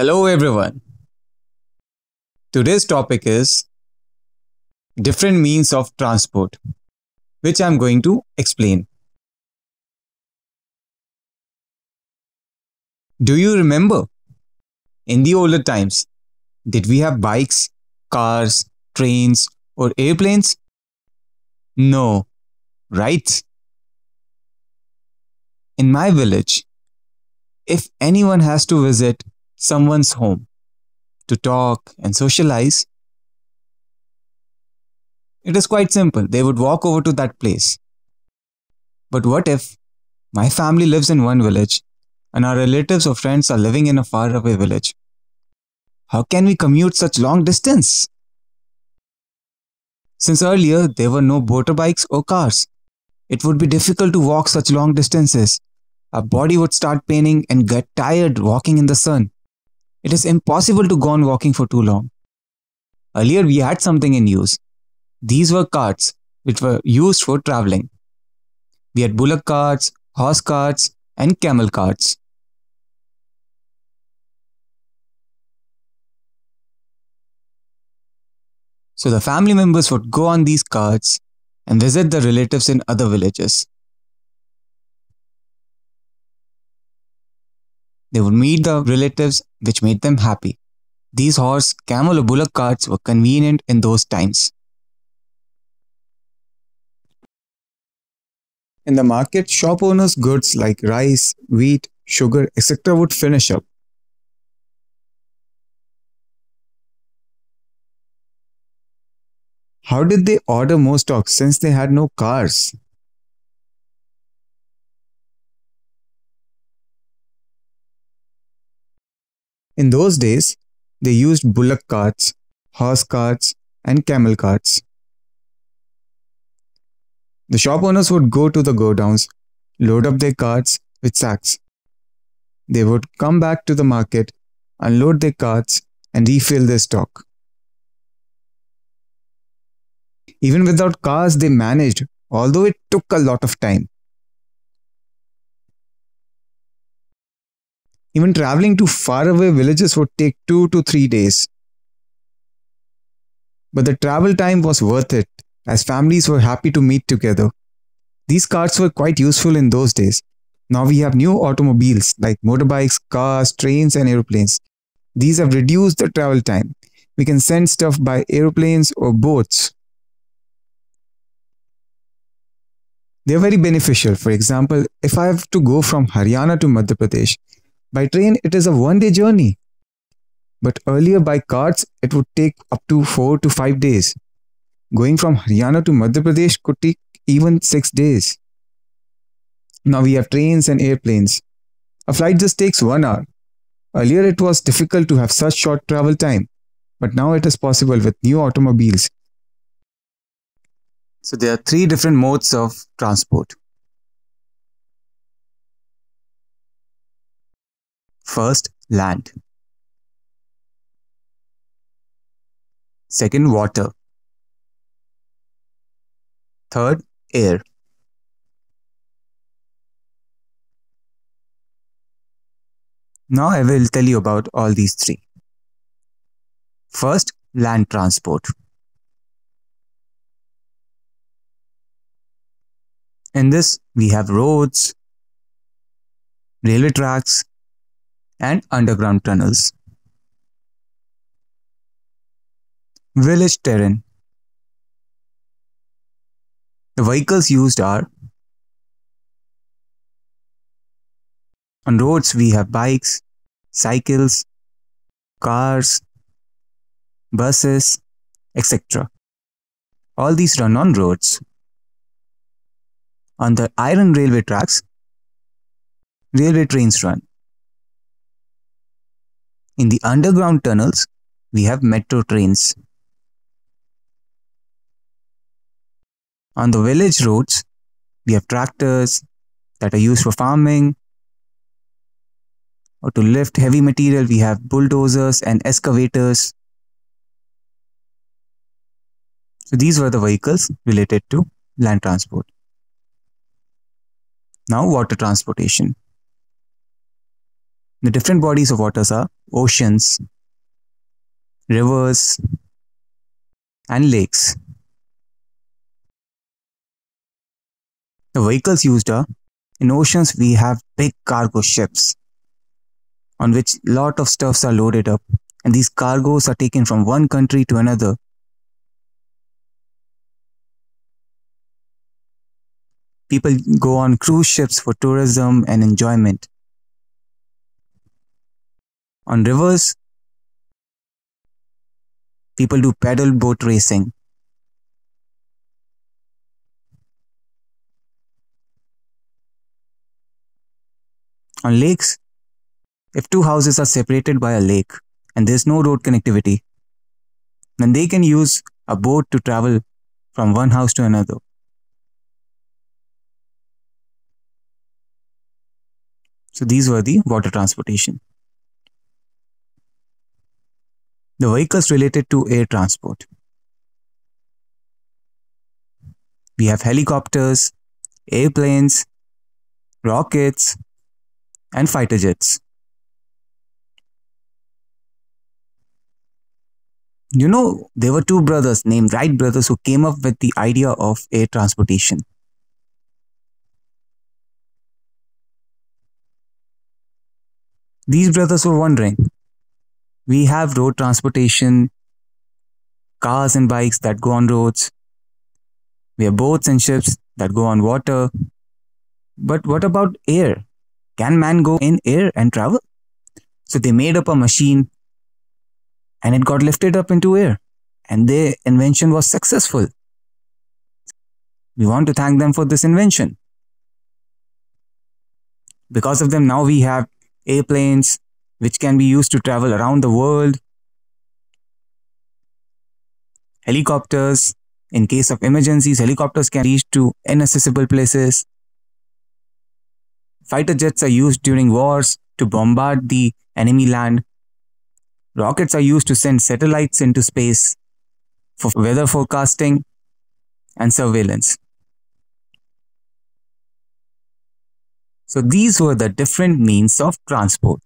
Hello everyone. Today's topic is different means of transport, which I'm going to explain. Do you remember? In the older times, did we have bikes, cars, trains, or airplanes? No, right? In my village, if anyone has to visit someone's home to talk and socialize, it is quite simple. They would walk over to that place. But what if my family lives in one village and our relatives or friends are living in a faraway village? How can we commute such long distance? Since earlier there were no motorbikes or cars, it would be difficult to walk such long distances. Our body would start paining and get tired walking in the sun. It is impossible to go on walking for too long. Earlier, we had something in use. These were carts, which were used for traveling. We had bullock carts, horse carts, and camel carts. So the family members would go on these carts and visit the relatives in other villages. They would meet the relatives, which made them happy. These horse, camel, or bullock carts were convenient in those times. In the market, shop owners' goods like rice, wheat, sugar, etc. would finish up. How did they order more stock since they had no cars? In those days, they used bullock carts, horse carts, and camel carts. The shop owners would go to the godowns, load up their carts with sacks. They would come back to the market, unload their carts, and refill their stock. Even without cars, they managed, although it took a lot of time. Even traveling to faraway villages would take two to three days. But the travel time was worth it, as families were happy to meet together. These carts were quite useful in those days. Now we have new automobiles like motorbikes, cars, trains, and aeroplanes. These have reduced the travel time. We can send stuff by aeroplanes or boats. They are very beneficial. For example, if I have to go from Haryana to Madhya Pradesh, by train, it is a one day journey. But earlier by carts, it would take up to 4 to 5 days. Going from Haryana to Madhya Pradesh could take even 6 days. Now we have trains and airplanes. A flight just takes 1 hour. Earlier it was difficult to have such short travel time, but now it is possible with new automobiles. So there are three different modes of transport. First, land. Second, water. Third, air. Now I will tell you about all these three. First, land transport. In this, we have roads, railway tracks, and underground tunnels. Village terrain. The vehicles used are on roads we have bikes, cycles, cars, buses, etc. All these run on roads. On the iron railway tracks, railway trains run. In the underground tunnels, we have metro trains. On the village roads, we have tractors that are used for farming. Or to lift heavy material, we have bulldozers and excavators. So these were the vehicles related to land transport. Now water transportation. The different bodies of waters are oceans, rivers, and lakes. The vehicles used are in oceans we have big cargo ships on which lot of stuffs are loaded up and these cargoes are taken from one country to another. People go on cruise ships for tourism and enjoyment. On rivers, people do paddle boat racing. On lakes, if two houses are separated by a lake and there's no road connectivity, then they can use a boat to travel from one house to another. So these were the water transportation the vehicles related to air transport. We have helicopters, airplanes, rockets, and fighter jets. You know, there were two brothers named Wright brothers who came up with the idea of air transportation. These brothers were wondering we have road transportation, cars and bikes that go on roads. We have boats and ships that go on water. But what about air? Can man go in air and travel? So they made up a machine and it got lifted up into air. And their invention was successful. We want to thank them for this invention. Because of them, now we have airplanes, which can be used to travel around the world, helicopters, in case of emergencies, helicopters can reach to inaccessible places. Fighter jets are used during wars to bombard the enemy land. Rockets are used to send satellites into space for weather forecasting and surveillance. So these were the different means of transport.